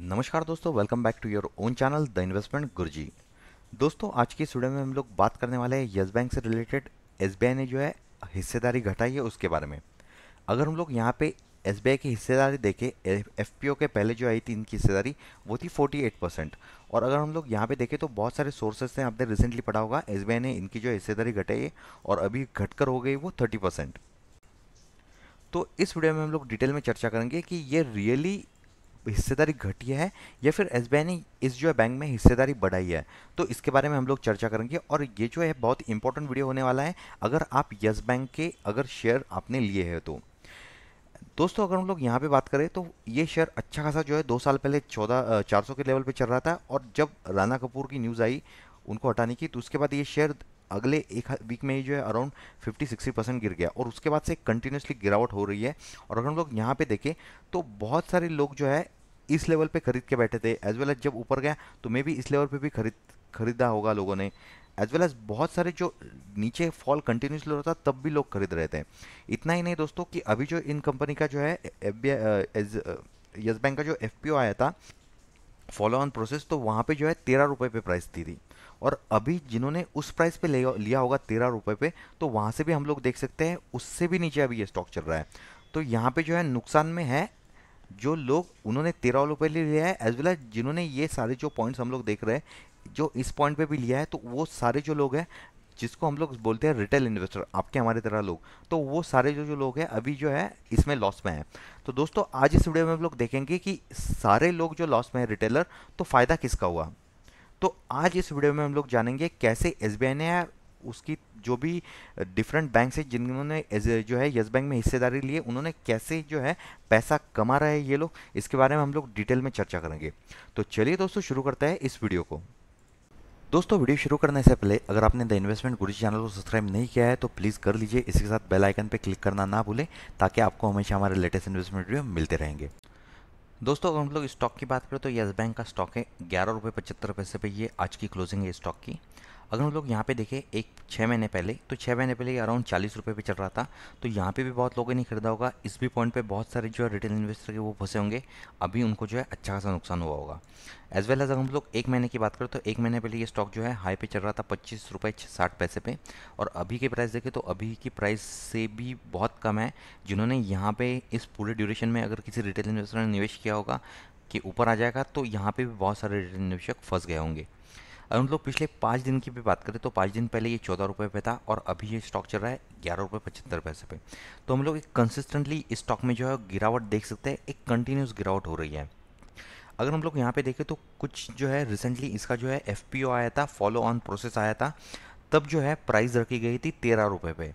नमस्कार दोस्तों welcome back to your own channel the investment Guruji दोस्तों आज की स्टूडियो में हम लोग बात करने वाले हैं येस बैंक से रिलेटेड एस ने जो है हिस्सेदारी घटाई है उसके बारे में अगर हम लोग यहाँ पे एस की हिस्सेदारी देखें एफ के पहले जो आई थी इनकी हिस्सेदारी वो थी फोर्टी परसेंट और अगर हम लोग यहाँ पे देखें तो बहुत सारे सोर्सेस हैं आपने रिसेंटली पढ़ा होगा एस ने इनकी जो हिस्सेदारी घटाई है और अभी घटकर हो गई वो थर्टी परसेंट तो इस वीडियो में हम लोग डिटेल में चर्चा करेंगे कि ये रियली तो हिस्सेदारी घटी है या फिर एस ने इस जो है बैंक में हिस्सेदारी बढ़ाई है तो इसके बारे में हम लोग चर्चा करेंगे और ये जो है बहुत इंपॉर्टेंट वीडियो होने वाला है अगर आप येस बैंक के अगर शेयर आपने लिए हैं तो दोस्तों अगर हम लोग यहाँ पे बात करें तो ये शेयर अच्छा खासा जो है दो साल पहले चौदह चार सौ के लेवल पे चल रहा था और जब राना कपूर की न्यूज़ आई उनको हटाने की तो उसके बाद ये शेयर अगले एक वीक में ही जो है अराउंड 50 60 परसेंट गिर गया और उसके बाद से कंटिन्यूसली गिरावट हो रही है और अगर हम लोग यहाँ पे देखें तो बहुत सारे लोग जो है इस लेवल पे खरीद के बैठे थे एज वेल एज जब ऊपर गया तो मे भी इस लेवल पे भी खरीद खरीदा होगा लोगों ने एज वेल एज बहुत सारे जो नीचे फॉल कंटिन्यूसली था तब भी लोग खरीद रहे थे इतना ही नहीं दोस्तों कि अभी जो इन कंपनी का जो है एफ यस बैंक का जो एफ आया था फॉलो ऑन प्रोसेस तो वहाँ पे जो है तेरह रुपये पे प्राइस दी थी और अभी जिन्होंने उस प्राइस पे लिया होगा तेरह रुपये पे तो वहाँ से भी हम लोग देख सकते हैं उससे भी नीचे अभी ये स्टॉक चल रहा है तो यहाँ पे जो है नुकसान में है जो लोग उन्होंने तेरह वालों पर लिया है एज वेल एज जिन्होंने ये सारे जो पॉइंट्स हम लोग देख रहे हैं जो इस पॉइंट पे भी लिया है तो वो सारे जो लोग हैं जिसको हम लोग बोलते हैं रिटेल इन्वेस्टर आपके हमारे तरह लोग तो वो सारे जो जो लोग हैं अभी जो है इसमें लॉस में है तो दोस्तों आज इस वीडियो में हम लोग देखेंगे कि सारे लोग जो लॉस में है रिटेलर तो फ़ायदा किसका हुआ तो आज इस वीडियो में हम लोग जानेंगे कैसे एस ने उसकी जो भी डिफरेंट बैंक से जिन्होंने जो है येस बैंक में हिस्सेदारी लिए उन्होंने कैसे जो है पैसा कमा रहे हैं ये लोग इसके बारे में हम लोग डिटेल में चर्चा करेंगे तो चलिए दोस्तों शुरू करते हैं इस वीडियो को दोस्तों वीडियो शुरू करने से पहले अगर आपने द इन्वेस्टमेंट गुरु चैनल को सब्सक्राइब नहीं किया है तो प्लीज़ कर लीजिए इसके साथ बेल आइकन पर क्लिक करना ना भूलें ताकि आपको हमेशा हमारे लेटेस्ट इन्वेस्टमेंट वीडियो मिलते रहेंगे दोस्तों अगर हम लोग स्टॉक की बात करें तो येस बैंक का स्टॉक है ग्यारह रुपये पचहत्तर पैसे पर ये आज की क्लोजिंग है स्टॉक की अगर हम लोग यहाँ पे देखें एक छः महीने पहले तो छः महीने पहले ये अराउंड चालीस रुपये पर चल रहा था तो यहाँ पे भी बहुत लोगों ने खरीदा होगा इस भी पॉइंट पे बहुत सारे जो है रिटेल इन्वेस्टर के वो फंसे होंगे अभी उनको जो है अच्छा खासा नुकसान हुआ होगा एज वेल एज अगर हम लोग एक महीने की बात करें तो एक महीने पहले ये स्टॉक जो है हाई पे चल रहा था पच्चीस रुपये साठ पैसे पे और अभी की प्राइस देखें तो अभी की प्राइस से भी बहुत कम है जिन्होंने यहाँ पर इस पूरे ड्यूरेशन में अगर किसी रिटेल इन्वेस्टर ने निवेश किया होगा कि ऊपर आ जाएगा तो यहाँ पर भी बहुत सारे रिटेल निवेशक फंस गए होंगे अगर हम लोग पिछले पाँच दिन की भी बात करें तो पाँच दिन पहले ये चौदह रुपये पे था और अभी ये स्टॉक चल रहा है ग्यारह रुपये पचहत्तर पैसे पे तो हम लोग एक कंसिस्टेंटली स्टॉक में जो है गिरावट देख सकते हैं एक कंटिन्यूस गिरावट हो रही है अगर हम लोग यहाँ पे देखें तो कुछ जो है रिसेंटली इसका जो है एफ आया था फॉलो ऑन प्रोसेस आया था तब जो है प्राइस रखी गई थी तेरह रुपये पे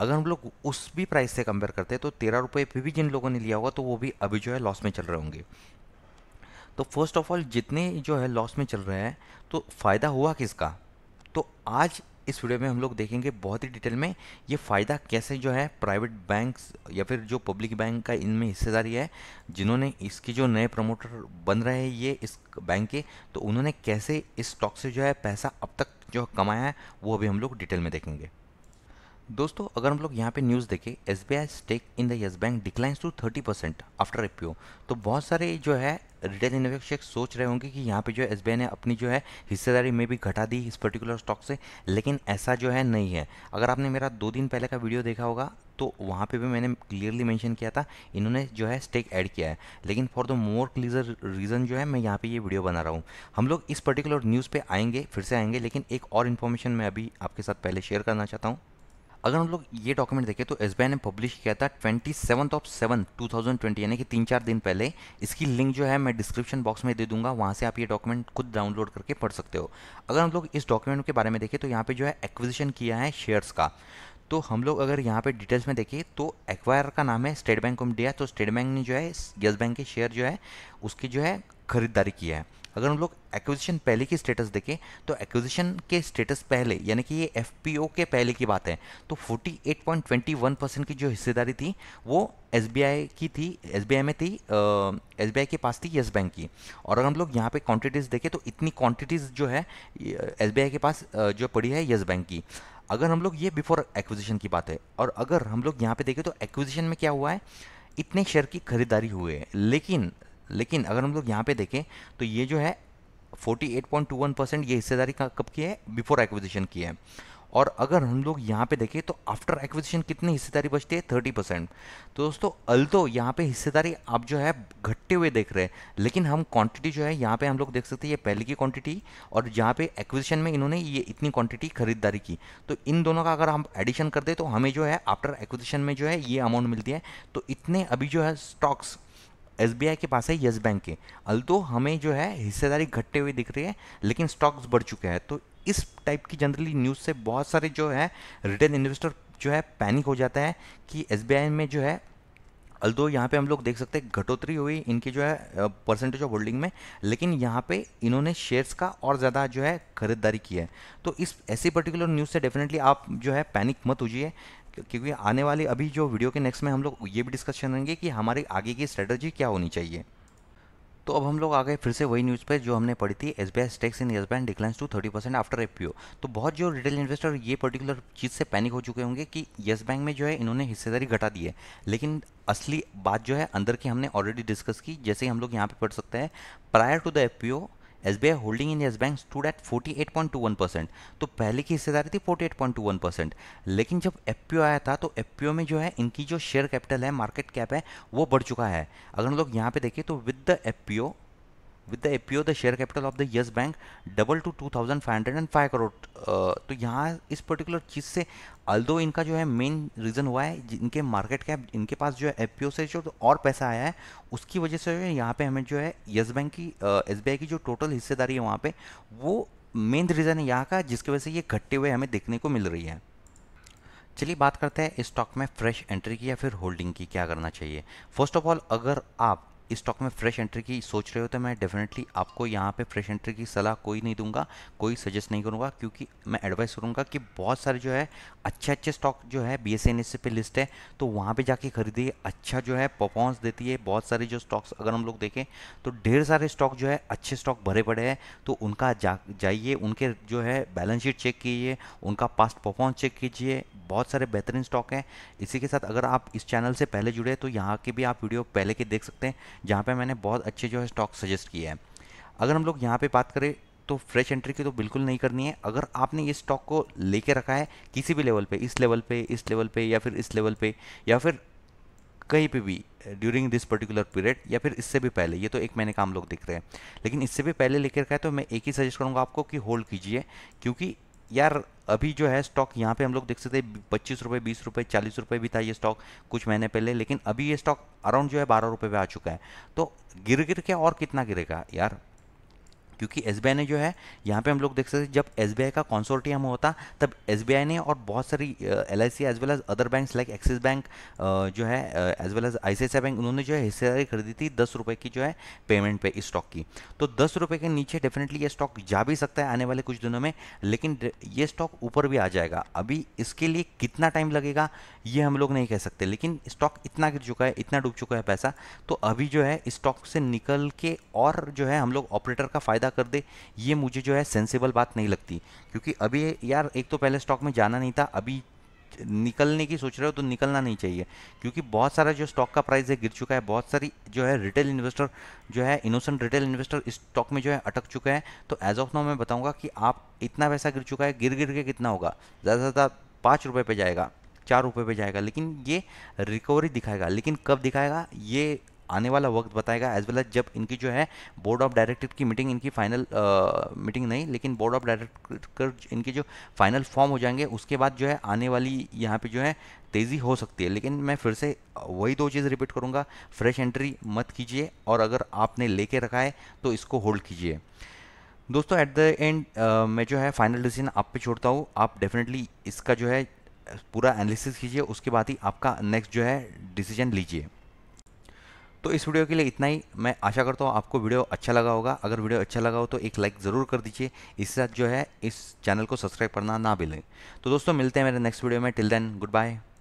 अगर हम लोग उस भी प्राइस से कंपेयर करते हैं तो तेरह रुपये पे भी जिन लोगों ने लिया होगा तो वो भी अभी जो है लॉस में चल रहे होंगे तो फर्स्ट ऑफ ऑल जितने जो है लॉस में चल रहे हैं तो फ़ायदा हुआ किसका तो आज इस वीडियो में हम लोग देखेंगे बहुत ही डिटेल में ये फ़ायदा कैसे जो है प्राइवेट बैंक्स या फिर जो पब्लिक बैंक का इनमें हिस्सेदारी है जिन्होंने इसके जो नए प्रमोटर बन रहे हैं ये इस बैंक के तो उन्होंने कैसे इस स्टॉक से जो है पैसा अब तक जो कमाया है वो अभी हम लोग डिटेल में देखेंगे दोस्तों अगर हम लोग यहाँ पे न्यूज़ देखें S B I stake in the Yes Bank declines to thirty percent after FPO तो बहुत सारे जो है रिटेल इन्वेस्टर्स सोच रहे होंगे कि यहाँ पे जो एस बी ने अपनी जो है हिस्सेदारी में भी घटा दी इस पर्टिकुलर स्टॉक से लेकिन ऐसा जो है नहीं है अगर आपने मेरा दो दिन पहले का वीडियो देखा होगा तो वहाँ पे भी मैंने क्लियरली मेंशन किया था इन्होंने जो है स्टेक ऐड किया है लेकिन for the more clear reason जो है मैं यहाँ पे ये वीडियो बना रहा हूँ हम लोग इस पर्टिकुलर न्यूज़ पे आएंगे फिर से आएंगे लेकिन एक और इन्फॉर्मेशन मैं अभी आपके साथ पहले शेयर करना चाहता हूँ अगर हम लोग ये डॉक्यूमेंट देखें तो एस ने पब्लिश किया था twenty seventh of seven two thousand twenty यानी कि तीन चार दिन पहले इसकी लिंक जो है मैं डिस्क्रिप्शन बॉक्स में दे दूंगा वहाँ से आप ये डॉक्यूमेंट खुद डाउनलोड करके पढ़ सकते हो अगर हम लोग इस डॉक्यूमेंट के बारे में देखें तो यहाँ पे जो है एक्विजिशन किया है शेयर्स का तो हम लोग अगर यहाँ पे डिटेल्स में देखें तो एक्वायर का नाम है स्टेट बैंक ऑफ इंडिया तो स्टेट बैंक ने जो है येस बैंक के शेयर जो है उसकी जो है खरीदारी किया है अगर हम लोग एक्विजिशन पहले की स्टेटस देखें तो एक्विजिशन के स्टेटस पहले यानी कि ये एफ के पहले की बात है तो 48.21 परसेंट की जो हिस्सेदारी थी वो एस की थी एस में थी एस के पास थी येस बैंक की और अगर हम लोग यहाँ पे क्वांटिटीज़ देखें तो इतनी क्वांटिटीज़ जो है एस के पास जो पड़ी है येस बैंक की अगर हम लोग ये बिफोर एक्विजिशन की बात है और अगर हम लोग यहाँ पे देखें तो एक्विजिशन में क्या हुआ है इतने शेयर की खरीदारी हुए लेकिन लेकिन अगर हम लोग यहाँ पे देखें तो ये जो है 48.21 परसेंट ये हिस्सेदारी कब की है बिफोर एक्विजिशन की है और अगर हम लोग यहाँ पे देखें तो आफ्टर एक्विजिशन कितनी हिस्सेदारी बचती है थर्टी परसेंट तो दोस्तों तो यहाँ पे हिस्सेदारी आप जो है घटते हुए देख रहे हैं लेकिन हम क्वांटिटी जो है यहाँ पे हम लोग देख सकते हैं ये पहले की क्वांटिटी और यहाँ पे एक्विजिशन में इन्होंने ये इतनी क्वांटिटी खरीदारी की तो इन दोनों का अगर हम एडिशन कर दे तो हमें जो है आफ्टर एक्विजिशन में जो है ये अमाउंट मिलती है तो इतने अभी जो है स्टॉक्स एस के पास है येस बैंक के अल्दो हमें जो है हिस्सेदारी घटते हुए दिख रही है लेकिन स्टॉक्स बढ़ चुके हैं तो इस टाइप की जनरली न्यूज़ से बहुत सारे जो है रिटेल इन्वेस्टर जो है पैनिक हो जाता है कि एस में जो है अल्दो यहाँ पे हम लोग देख सकते हैं घटोतरी हुई इनकी जो है परसेंटेज ऑफ होल्डिंग में लेकिन यहाँ पे इन्होंने शेयर्स का और ज़्यादा जो है खरीदारी की है तो इस ऐसी पर्टिकुलर न्यूज़ से डेफिनेटली आप जो है पैनिक मत होजिए क्योंकि आने वाले अभी जो वीडियो के नेक्स्ट में हम लोग ये भी डिस्कशन करेंगे कि हमारी आगे की स्ट्रेटजी क्या होनी चाहिए तो अब हम लोग आ गए फिर से वही न्यूज़ पर जो हमने पढ़ी थी S B I stakes in Yes Bank declines to thirty percent after O तो बहुत जो रिटेल इन्वेस्टर ये पर्टिकुलर चीज़ से पैनिक हो चुके होंगे कि येस बैंक में जो है इन्होंने हिस्सेदारी घटा दी है लेकिन असली बात जो है अंदर की हमने ऑलरेडी डिस्कस की जैसे ही हम लोग यहाँ पे पढ़ सकते हैं prior to the O S B I holding in Yes Bank stood at forty eight point two one percent तो पहले की हिस्सेदारी थी वन परसेंट लेकिन जब एफ पी ओ आया था तो एफ पी ओ में जो है इनकी जो शेयर कैपिटल है मार्केट कैप है वो बढ़ चुका है अगर हम लोग यहाँ पे देखें तो with the F P O with the FPO the share capital of the Yes Bank double to two thousand five hundred and five crore तो यहाँ इस पर्टिकुलर चीज़ से अल्दो इनका जो है मेन रीज़न हुआ है जिनके मार्केट कैप इनके पास जो है एपीओ से जो और पैसा आया है उसकी वजह से जो है यहाँ पे हमें जो है यस बैंक की एस uh, की जो टोटल हिस्सेदारी है वहाँ पर वो मेन रीज़न है यहाँ का जिसकी वजह से ये घटते हुए हमें देखने को मिल रही है चलिए बात करते हैं स्टॉक में फ्रेश एंट्री की या फिर होल्डिंग की क्या करना चाहिए फर्स्ट ऑफ ऑल अगर आप इस स्टॉक में फ्रेश एंट्री की सोच रहे हो तो मैं डेफिनेटली आपको यहाँ पे फ्रेश एंट्री की सलाह कोई नहीं दूंगा कोई सजेस्ट नहीं करूँगा क्योंकि मैं एडवाइस करूँगा कि बहुत सारे जो है अच्छे अच्छे स्टॉक जो है बी एस एन एस पे लिस्ट है तो वहाँ पर जाके खरीदिए अच्छा जो है परफॉर्मेंस देती है बहुत सारे जो स्टॉक्स अगर हम लोग देखें तो ढेर सारे स्टॉक जो है अच्छे स्टॉक भरे पड़े हैं तो उनका जाइए उनके जो है बैलेंस शीट चेक कीजिए उनका पास्ट परफॉर्मेंस चेक कीजिए बहुत सारे बेहतरीन स्टॉक हैं इसी के साथ अगर आप इस चैनल से पहले जुड़े तो यहाँ के भी आप वीडियो पहले के देख सकते हैं जहाँ पर मैंने बहुत अच्छे जो है स्टॉक सजेस्ट किए हैं अगर हम लोग यहाँ पर बात करें तो फ्रेश एंट्री की तो बिल्कुल नहीं करनी है अगर आपने ये स्टॉक को लेके रखा है किसी भी लेवल पे इस लेवल पे इस लेवल पे या फिर इस लेवल पे या फिर कहीं पे भी ड्यूरिंग दिस पर्टिकुलर पीरियड या फिर इससे भी पहले ये तो एक महीने का हम लोग देख रहे हैं लेकिन इससे भी पहले लेके रखा है तो मैं एक ही सजेस्ट करूँगा आपको कि होल्ड कीजिए क्योंकि यार अभी जो है स्टॉक यहाँ पे हम लोग देख सकते हैं पच्चीस रुपये बीस रुपये चालीस रुपये भी था ये स्टॉक कुछ महीने पहले लेकिन अभी ये स्टॉक अराउंड जो है बारह रुपये पे आ चुका है तो गिर गिर के और कितना गिरेगा यार क्योंकि एस ने जो है यहाँ पे हम लोग देख सकते हैं जब एस का कॉन्सोर्टियम होता तब एस ने और बहुत सारी L I C as well as other bank like Axis Bank जो है as well as I bank उन्होंने जो है हिस्सेदारी खरीदी थी दस रुपये की जो है पेमेंट पे इस स्टॉक की तो दस रुपये के नीचे डेफिनेटली ये स्टॉक जा भी सकता है आने वाले कुछ दिनों में लेकिन ये स्टॉक ऊपर भी आ जाएगा अभी इसके लिए कितना टाइम लगेगा ये हम लोग नहीं कह सकते लेकिन स्टॉक इतना गिर चुका है इतना डूब चुका है पैसा तो अभी जो है स्टॉक से निकल के और जो है हम लोग ऑपरेटर का फ़ायदा कर दे ये मुझे जो है सेंसेबल बात नहीं लगती क्योंकि अभी यार एक तो पहले स्टॉक में जाना नहीं था अभी निकलने की सोच रहे हो तो निकलना नहीं चाहिए क्योंकि बहुत सारा जो स्टॉक का प्राइस है गिर चुका है बहुत सारी जो है रिटेल इन्वेस्टर जो है इनोसेंट रिटेल इन्वेस्टर इस स्टॉक में जो है अटक चुके हैं तो एज ऑफ नाउ मैं बताऊंगा कि आप इतना पैसा गिर चुका है गिर गिर के कितना होगा ज़्यादा से ज़्यादा पाँच रुपये पे जाएगा चार रुपये पे जाएगा लेकिन ये रिकवरी दिखाएगा लेकिन कब दिखाएगा ये आने वाला वक्त बताएगा एज वेल एज जब इनकी जो है बोर्ड ऑफ डायरेक्टर की मीटिंग इनकी फाइनल मीटिंग नहीं लेकिन बोर्ड ऑफ डायरेक्टर इनके जो फाइनल फॉर्म हो जाएंगे उसके बाद जो है आने वाली यहाँ पे जो है तेज़ी हो सकती है लेकिन मैं फिर से वही दो चीज़ रिपीट करूँगा फ्रेश एंट्री मत कीजिए और अगर आपने लेके रखा है तो इसको होल्ड कीजिए दोस्तों एट द एंड मैं जो है फाइनल डिसीजन आप पे छोड़ता हूँ आप डेफिनेटली इसका जो है पूरा एनालिसिस कीजिए उसके बाद ही आपका नेक्स्ट जो है डिसीजन लीजिए तो इस वीडियो के लिए इतना ही मैं आशा करता हूँ आपको वीडियो अच्छा लगा होगा अगर वीडियो अच्छा लगा हो तो एक लाइक ज़रूर कर दीजिए इसके साथ जो है इस चैनल को सब्सक्राइब करना ना भूलें तो दोस्तों मिलते हैं मेरे नेक्स्ट वीडियो में टिल देन गुड बाय